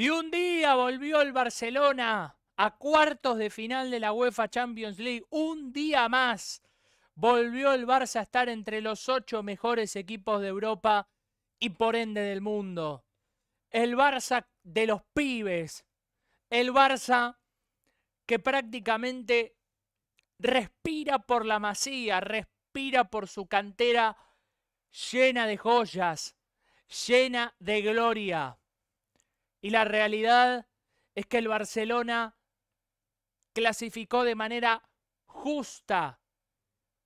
Y un día volvió el Barcelona a cuartos de final de la UEFA Champions League. Un día más volvió el Barça a estar entre los ocho mejores equipos de Europa y por ende del mundo. El Barça de los pibes. El Barça que prácticamente respira por la masía, respira por su cantera llena de joyas, llena de gloria. Y la realidad es que el Barcelona clasificó de manera justa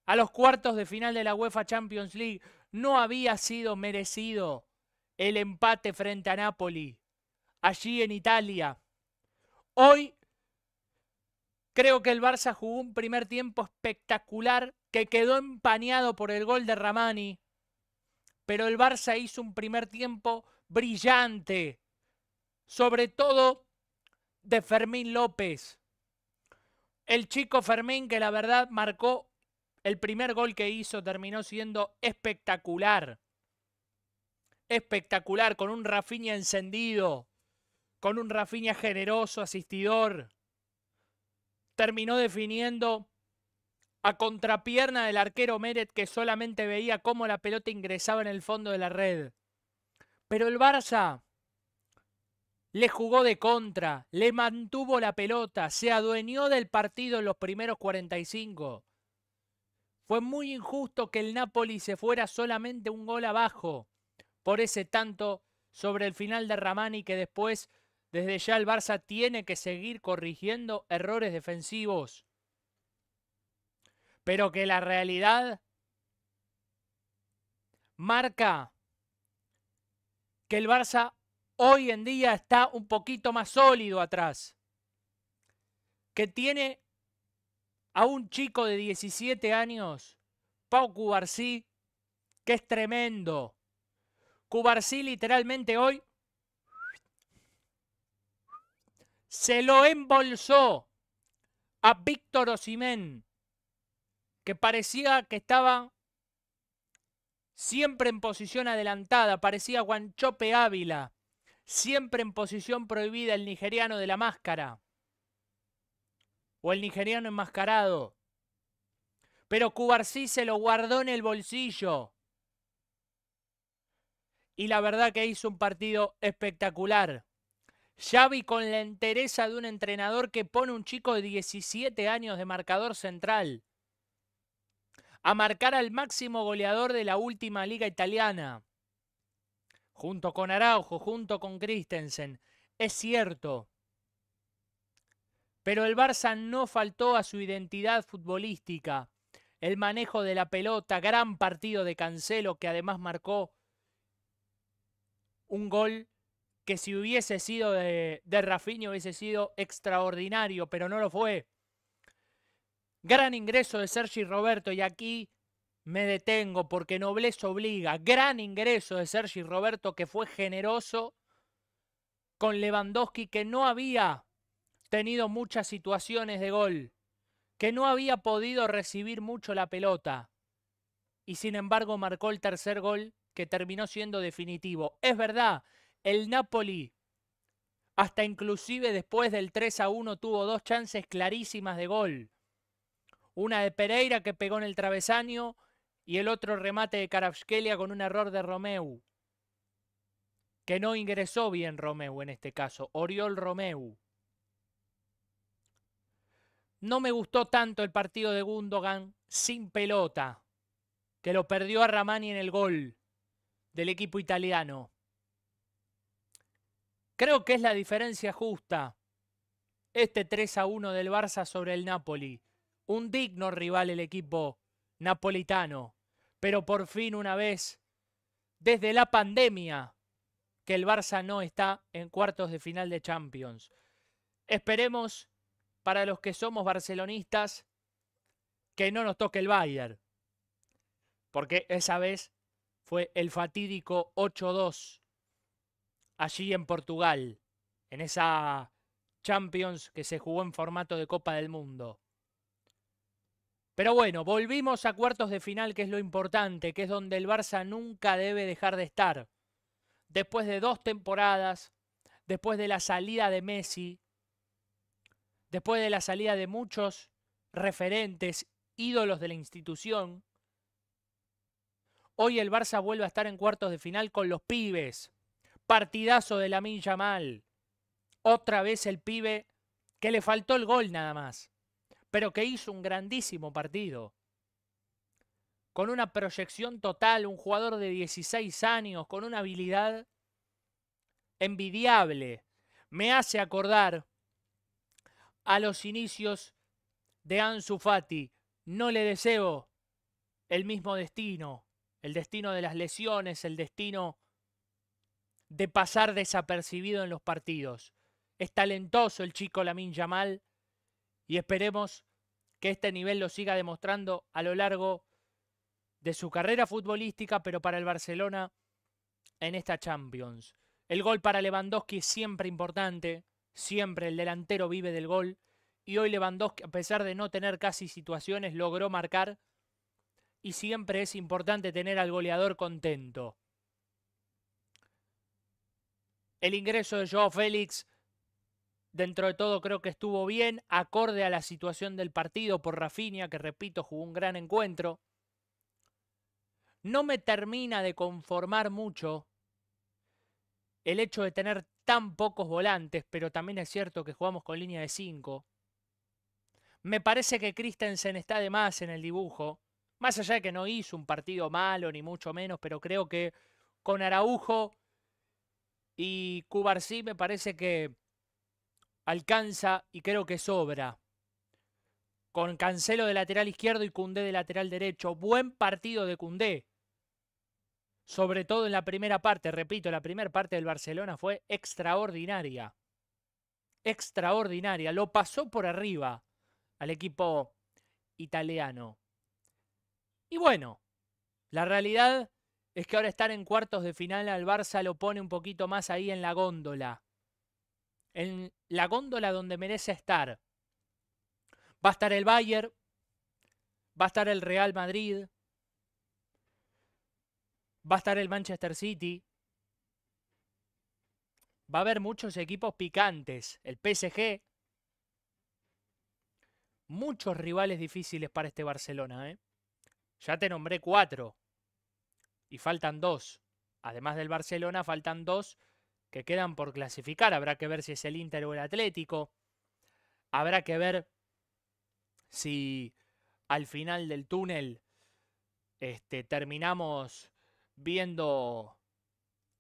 a los cuartos de final de la UEFA Champions League. No había sido merecido el empate frente a Napoli, allí en Italia. Hoy creo que el Barça jugó un primer tiempo espectacular que quedó empañado por el gol de Ramani, pero el Barça hizo un primer tiempo brillante sobre todo de Fermín López. El chico Fermín que la verdad marcó el primer gol que hizo, terminó siendo espectacular. Espectacular, con un Rafinha encendido, con un Rafinha generoso, asistidor. Terminó definiendo a contrapierna del arquero Meret que solamente veía cómo la pelota ingresaba en el fondo de la red. Pero el Barça le jugó de contra, le mantuvo la pelota, se adueñó del partido en los primeros 45. Fue muy injusto que el Napoli se fuera solamente un gol abajo por ese tanto sobre el final de Ramani que después desde ya el Barça tiene que seguir corrigiendo errores defensivos. Pero que la realidad marca que el Barça hoy en día está un poquito más sólido atrás, que tiene a un chico de 17 años, Pau Cubarsí, que es tremendo. Cubarsí literalmente hoy se lo embolsó a Víctor Osimén, que parecía que estaba siempre en posición adelantada, parecía Guanchope Ávila. Siempre en posición prohibida el nigeriano de la máscara. O el nigeriano enmascarado. Pero Cubarsí se lo guardó en el bolsillo. Y la verdad que hizo un partido espectacular. Xavi con la entereza de un entrenador que pone un chico de 17 años de marcador central a marcar al máximo goleador de la última liga italiana junto con Araujo, junto con Christensen. Es cierto. Pero el Barça no faltó a su identidad futbolística. El manejo de la pelota, gran partido de Cancelo que además marcó un gol que si hubiese sido de, de hubiese sido extraordinario, pero no lo fue. Gran ingreso de Sergi Roberto y aquí me detengo porque nobleza obliga. Gran ingreso de Sergi Roberto que fue generoso con Lewandowski que no había tenido muchas situaciones de gol, que no había podido recibir mucho la pelota y sin embargo marcó el tercer gol que terminó siendo definitivo. Es verdad, el Napoli hasta inclusive después del 3 a 1 tuvo dos chances clarísimas de gol. Una de Pereira que pegó en el travesaño y el otro remate de Karavskelia con un error de Romeu. Que no ingresó bien Romeu en este caso. Oriol Romeu. No me gustó tanto el partido de Gundogan sin pelota, que lo perdió a Ramani en el gol del equipo italiano. Creo que es la diferencia justa. Este 3 a 1 del Barça sobre el Napoli. Un digno rival el equipo napolitano pero por fin una vez, desde la pandemia, que el Barça no está en cuartos de final de Champions. Esperemos, para los que somos barcelonistas, que no nos toque el Bayern, porque esa vez fue el fatídico 8-2 allí en Portugal, en esa Champions que se jugó en formato de Copa del Mundo. Pero bueno, volvimos a cuartos de final, que es lo importante, que es donde el Barça nunca debe dejar de estar. Después de dos temporadas, después de la salida de Messi, después de la salida de muchos referentes, ídolos de la institución, hoy el Barça vuelve a estar en cuartos de final con los pibes. Partidazo de la mal Otra vez el pibe que le faltó el gol nada más pero que hizo un grandísimo partido. Con una proyección total, un jugador de 16 años, con una habilidad envidiable. Me hace acordar a los inicios de Ansu Fati. No le deseo el mismo destino, el destino de las lesiones, el destino de pasar desapercibido en los partidos. Es talentoso el chico Lamin Yamal, y esperemos que este nivel lo siga demostrando a lo largo de su carrera futbolística, pero para el Barcelona en esta Champions. El gol para Lewandowski es siempre importante, siempre el delantero vive del gol, y hoy Lewandowski, a pesar de no tener casi situaciones, logró marcar, y siempre es importante tener al goleador contento. El ingreso de Joao Félix Dentro de todo creo que estuvo bien, acorde a la situación del partido por Rafinha, que repito, jugó un gran encuentro. No me termina de conformar mucho el hecho de tener tan pocos volantes, pero también es cierto que jugamos con línea de 5. Me parece que Christensen está de más en el dibujo, más allá de que no hizo un partido malo, ni mucho menos, pero creo que con Araujo y Cubarsí me parece que alcanza y creo que sobra. Con Cancelo de lateral izquierdo y Cundé de lateral derecho. Buen partido de Cundé. Sobre todo en la primera parte, repito, la primera parte del Barcelona fue extraordinaria. Extraordinaria. Lo pasó por arriba al equipo italiano. Y bueno, la realidad es que ahora estar en cuartos de final al Barça lo pone un poquito más ahí en la góndola en la góndola donde merece estar. Va a estar el Bayern, va a estar el Real Madrid, va a estar el Manchester City. Va a haber muchos equipos picantes, el PSG. Muchos rivales difíciles para este Barcelona. ¿eh? Ya te nombré cuatro. Y faltan dos. Además del Barcelona, faltan dos que quedan por clasificar. Habrá que ver si es el Inter o el Atlético. Habrá que ver si al final del túnel este, terminamos viendo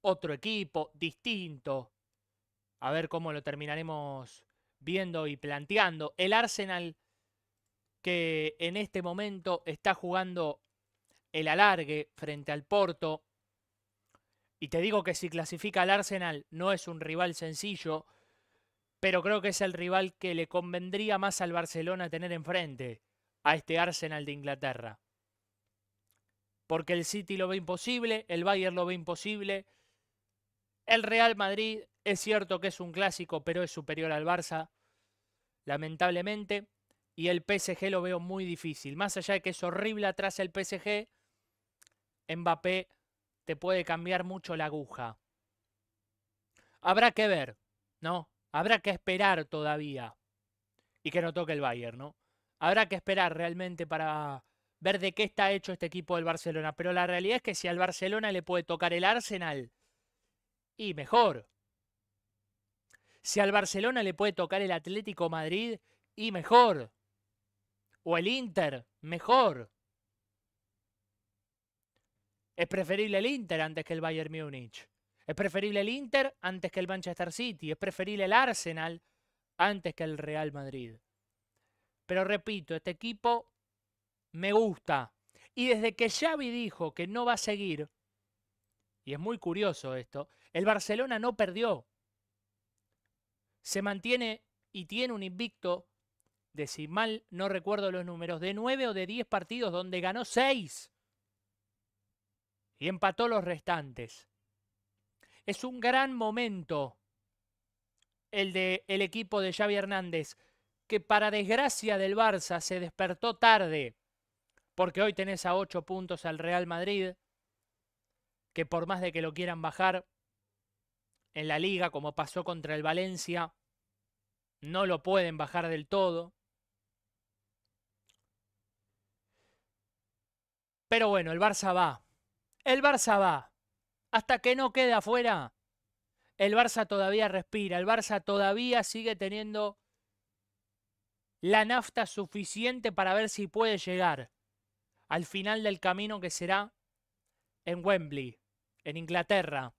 otro equipo distinto. A ver cómo lo terminaremos viendo y planteando. El Arsenal que en este momento está jugando el alargue frente al Porto. Y te digo que si clasifica al Arsenal no es un rival sencillo, pero creo que es el rival que le convendría más al Barcelona tener enfrente a este Arsenal de Inglaterra. Porque el City lo ve imposible, el Bayern lo ve imposible, el Real Madrid es cierto que es un clásico, pero es superior al Barça, lamentablemente, y el PSG lo veo muy difícil. Más allá de que es horrible atrás el PSG, Mbappé te puede cambiar mucho la aguja. Habrá que ver, ¿no? Habrá que esperar todavía. Y que no toque el Bayern, ¿no? Habrá que esperar realmente para ver de qué está hecho este equipo del Barcelona. Pero la realidad es que si al Barcelona le puede tocar el Arsenal, y mejor. Si al Barcelona le puede tocar el Atlético Madrid, y mejor. O el Inter, mejor. Es preferible el Inter antes que el Bayern Múnich. Es preferible el Inter antes que el Manchester City. Es preferible el Arsenal antes que el Real Madrid. Pero repito, este equipo me gusta. Y desde que Xavi dijo que no va a seguir, y es muy curioso esto, el Barcelona no perdió. Se mantiene y tiene un invicto de, si mal no recuerdo los números, de nueve o de 10 partidos donde ganó 6 y empató los restantes. Es un gran momento el de el equipo de Xavi Hernández, que para desgracia del Barça se despertó tarde, porque hoy tenés a 8 puntos al Real Madrid, que por más de que lo quieran bajar en la liga, como pasó contra el Valencia, no lo pueden bajar del todo. Pero bueno, el Barça va. El Barça va. Hasta que no quede afuera, el Barça todavía respira. El Barça todavía sigue teniendo la nafta suficiente para ver si puede llegar al final del camino que será en Wembley, en Inglaterra,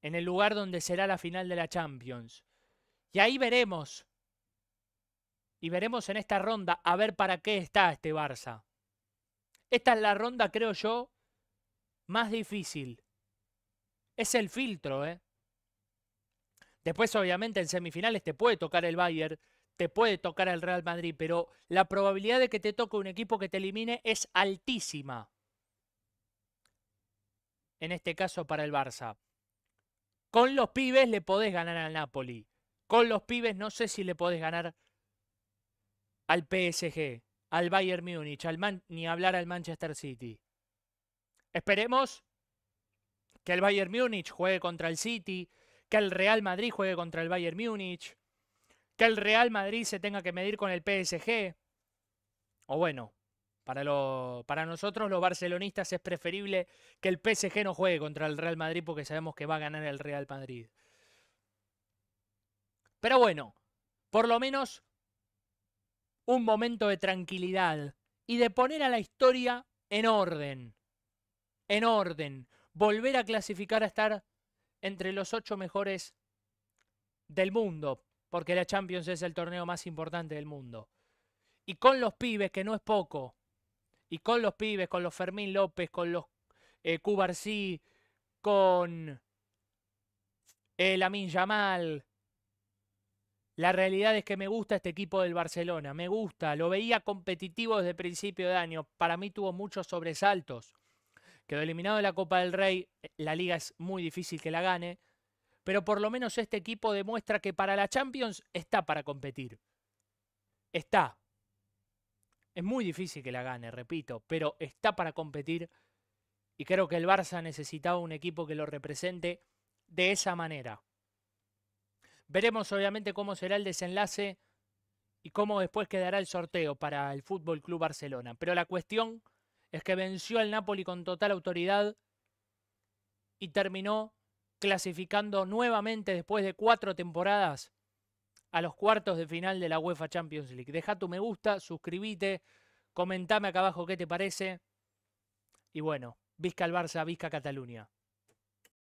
en el lugar donde será la final de la Champions. Y ahí veremos. Y veremos en esta ronda a ver para qué está este Barça. Esta es la ronda, creo yo, más difícil. Es el filtro, ¿eh? Después, obviamente, en semifinales te puede tocar el Bayern, te puede tocar el Real Madrid, pero la probabilidad de que te toque un equipo que te elimine es altísima. En este caso para el Barça. Con los pibes le podés ganar al Napoli. Con los pibes no sé si le podés ganar al PSG, al Bayern Múnich, al ni hablar al Manchester City. Esperemos que el Bayern Múnich juegue contra el City, que el Real Madrid juegue contra el Bayern Múnich, que el Real Madrid se tenga que medir con el PSG. O bueno, para, nosotros los barcelonistas es preferible que el PSG no juegue contra el Real Madrid porque sabemos que va a ganar el Real Madrid. Pero bueno, por lo menos un momento de tranquilidad y de poner a la historia en orden en orden, volver a clasificar a estar entre los ocho mejores del mundo, porque la Champions es el torneo más importante del mundo. Y con los pibes, que no es poco, y con los pibes, con los Fermín López, con los eh, Cubarsí, con el eh, Amin Yamal. La realidad es que me gusta este equipo del Barcelona, me gusta, lo veía competitivo desde principio de año, para mí tuvo muchos sobresaltos. Quedó eliminado de la Copa del Rey, la liga es muy difícil que la gane, pero por lo menos este equipo demuestra que para la Champions está para competir. Está. Es muy difícil que la gane, repito, pero está para competir y creo que el Barça necesitaba un equipo que lo represente de esa manera. Veremos obviamente cómo será el desenlace y cómo después quedará el sorteo para el Fútbol Club Barcelona, pero la cuestión es que venció al Napoli con total autoridad y terminó clasificando nuevamente después de cuatro temporadas a los cuartos de final de la UEFA Champions League. Deja tu me gusta, suscríbete, comentame acá abajo qué te parece. Y bueno, Visca al Barça, Vizca Cataluña.